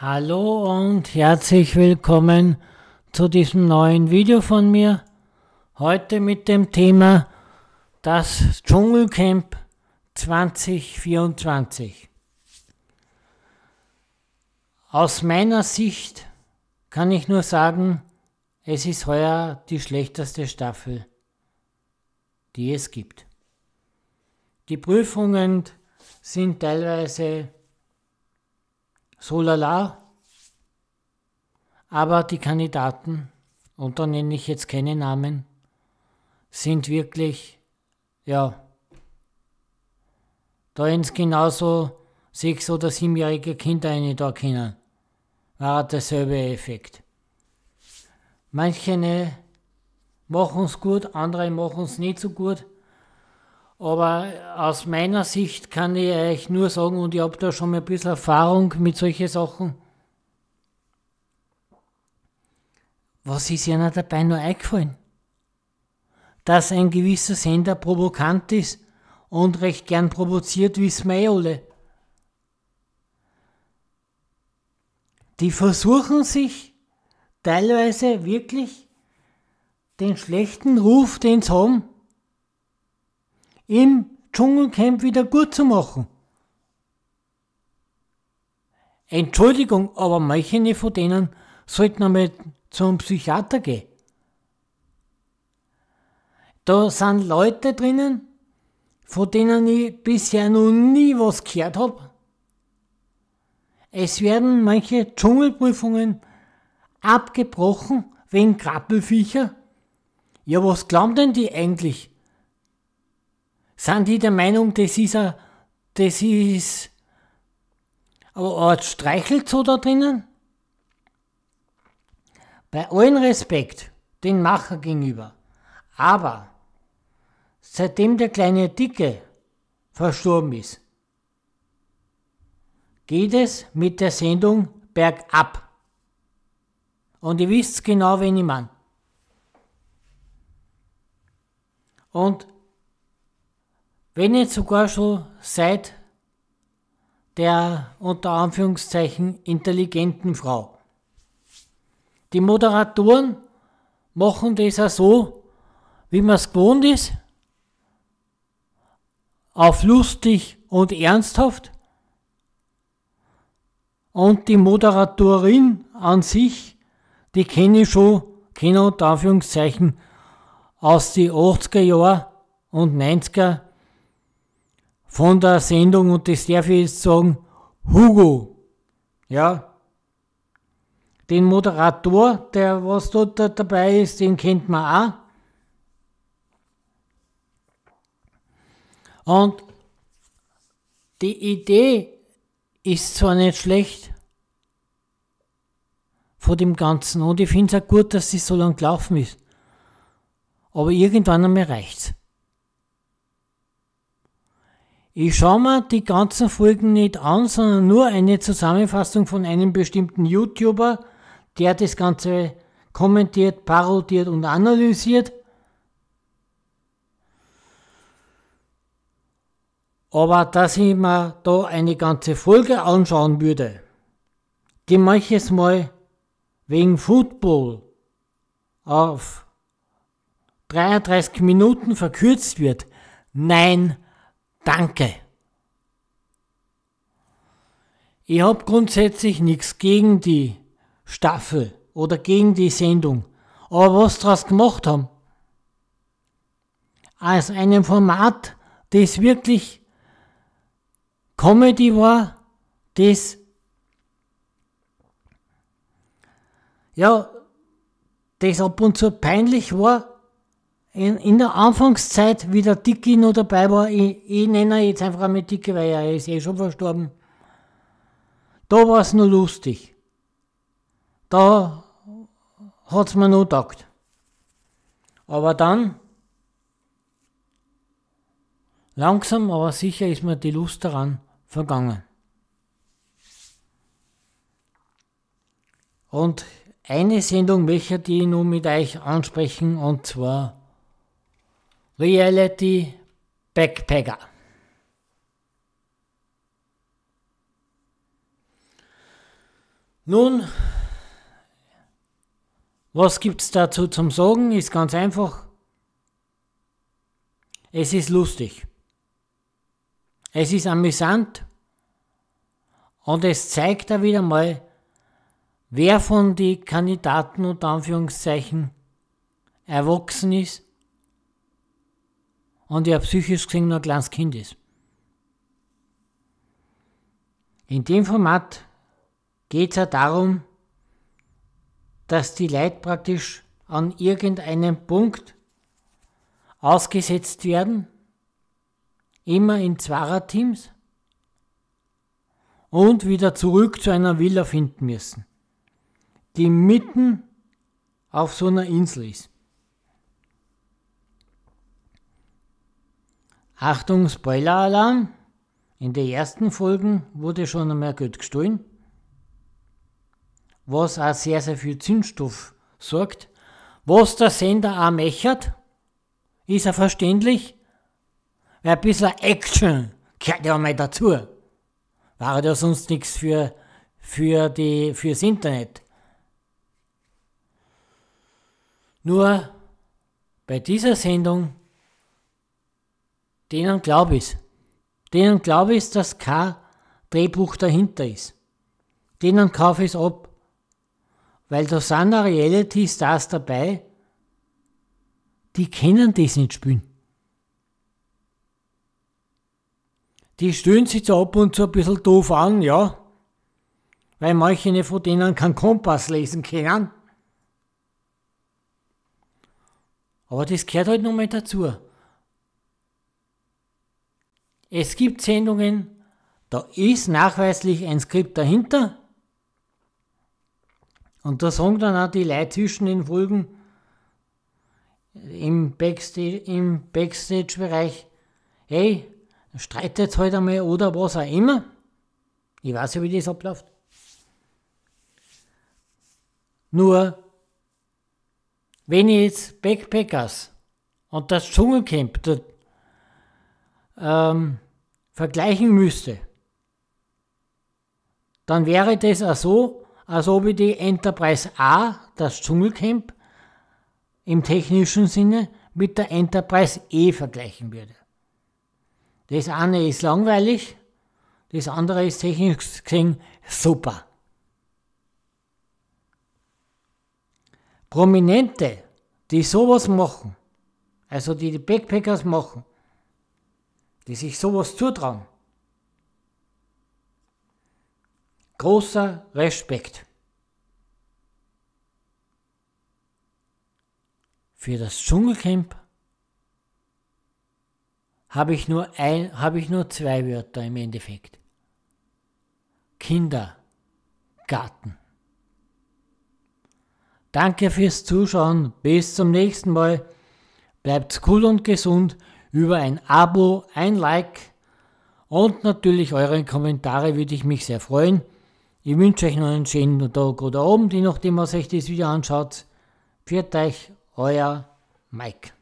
Hallo und herzlich willkommen zu diesem neuen Video von mir. Heute mit dem Thema das Dschungelcamp 2024. Aus meiner Sicht kann ich nur sagen, es ist heuer die schlechteste Staffel, die es gibt. Die Prüfungen sind teilweise so lala. Aber die Kandidaten, und da nenne ich jetzt keine Namen, sind wirklich, ja, da ins genauso sechs- oder siebenjährige Kinder eine da kennen, War derselbe Effekt. Manche ne, machen es gut, andere machen es nicht so gut. Aber aus meiner Sicht kann ich euch nur sagen, und ich habe da schon mal ein bisschen Erfahrung mit solchen Sachen, was ist ihnen dabei nur eingefallen? Dass ein gewisser Sender provokant ist und recht gern provoziert, wie Smayole. Eh Die versuchen sich teilweise wirklich den schlechten Ruf, den sie haben, im Dschungelcamp wieder gut zu machen. Entschuldigung, aber manche von denen sollten einmal zum Psychiater gehen. Da sind Leute drinnen, von denen ich bisher noch nie was gehört habe. Es werden manche Dschungelprüfungen abgebrochen wegen Krabbelfiecher. Ja, was glauben denn die eigentlich? sind die der Meinung, das ist ein, das ist eine Art so da drinnen? Bei allen Respekt den Macher gegenüber. Aber seitdem der kleine Dicke verstorben ist, geht es mit der Sendung bergab. Und ihr wisst genau, wen ich meine. Und wenn nicht sogar schon seit der unter Anführungszeichen intelligenten Frau. Die Moderatoren machen das auch so, wie man es gewohnt ist, auf lustig und ernsthaft. Und die Moderatorin an sich, die kenne ich schon, kenne unter Anführungszeichen, aus den 80er Jahren und 90er von der Sendung und das darf ich jetzt sagen, Hugo. Ja. Den Moderator, der was dort da dabei ist, den kennt man auch. Und die Idee ist zwar nicht schlecht von dem Ganzen und ich finde es auch gut, dass sie so lang gelaufen ist. Aber irgendwann einmal reicht's. Ich schaue mir die ganzen Folgen nicht an, sondern nur eine Zusammenfassung von einem bestimmten YouTuber, der das Ganze kommentiert, parodiert und analysiert. Aber dass ich mir da eine ganze Folge anschauen würde, die manches mal wegen Football auf 33 Minuten verkürzt wird. Nein, Danke. Ich habe grundsätzlich nichts gegen die Staffel oder gegen die Sendung. Aber was draus gemacht haben, als einem Format, das wirklich Comedy war, das ja, das ab und zu peinlich war, in, in der Anfangszeit, wie der Dicky noch dabei war, ich, ich nenne ihn jetzt einfach mit Dicky, weil er ist eh schon verstorben, da war es noch lustig. Da hat es mir noch taugt. Aber dann, langsam, aber sicher ist mir die Lust daran vergangen. Und eine Sendung möchte ich nun mit euch ansprechen, und zwar Reality Backpacker. Nun, was gibt es dazu zum Sagen? Ist ganz einfach. Es ist lustig. Es ist amüsant. Und es zeigt da wieder mal, wer von den Kandidaten unter Anführungszeichen erwachsen ist und ich psychisch gesehen nur ein kleines Kind ist. In dem Format geht es ja darum, dass die Leute praktisch an irgendeinem Punkt ausgesetzt werden, immer in Zweier-Teams und wieder zurück zu einer Villa finden müssen, die mitten auf so einer Insel ist. Achtung, Spoiler-Alarm! In den ersten Folgen wurde schon einmal Geld gestohlen, was auch sehr, sehr viel Zündstoff sorgt. Was der Sender auch mechert, ist ja verständlich, weil ein bisschen Action gehört ja mal dazu. War ja sonst nichts für, für die, fürs Internet. Nur bei dieser Sendung Denen glaube ich Denen glaube ich, dass kein Drehbuch dahinter ist. Denen kaufe ich es ab. Weil da sind auch Reality-Stars dabei, die können das nicht spielen. Die stöhnen sich so ab und zu ein bisschen doof an, ja. Weil manche von denen keinen Kompass lesen können. Aber das gehört halt nochmal dazu. Es gibt Sendungen, da ist nachweislich ein Skript dahinter. Und da sagen dann auch die Leute zwischen den Folgen im, Backsta im Backstage-Bereich, hey, streitet heute halt einmal oder was auch immer. Ich weiß ja, wie das abläuft. Nur, wenn ich jetzt Backpackers und das Dschungelcamp, der ähm, vergleichen müsste, dann wäre das auch so, als ob ich die Enterprise A, das Dschungelcamp, im technischen Sinne mit der Enterprise E vergleichen würde. Das eine ist langweilig, das andere ist technisch gesehen super. Prominente, die sowas machen, also die die Backpackers machen, die sich sowas zutrauen. Großer Respekt für das Dschungelcamp habe ich, nur ein, habe ich nur zwei Wörter im Endeffekt. Kindergarten. Danke fürs Zuschauen. Bis zum nächsten Mal. Bleibt cool und gesund über ein Abo, ein Like und natürlich eure Kommentare würde ich mich sehr freuen. Ich wünsche euch noch einen schönen Tag oder oben, je nachdem, was euch das Video anschaut. Pfiat euch, euer Mike.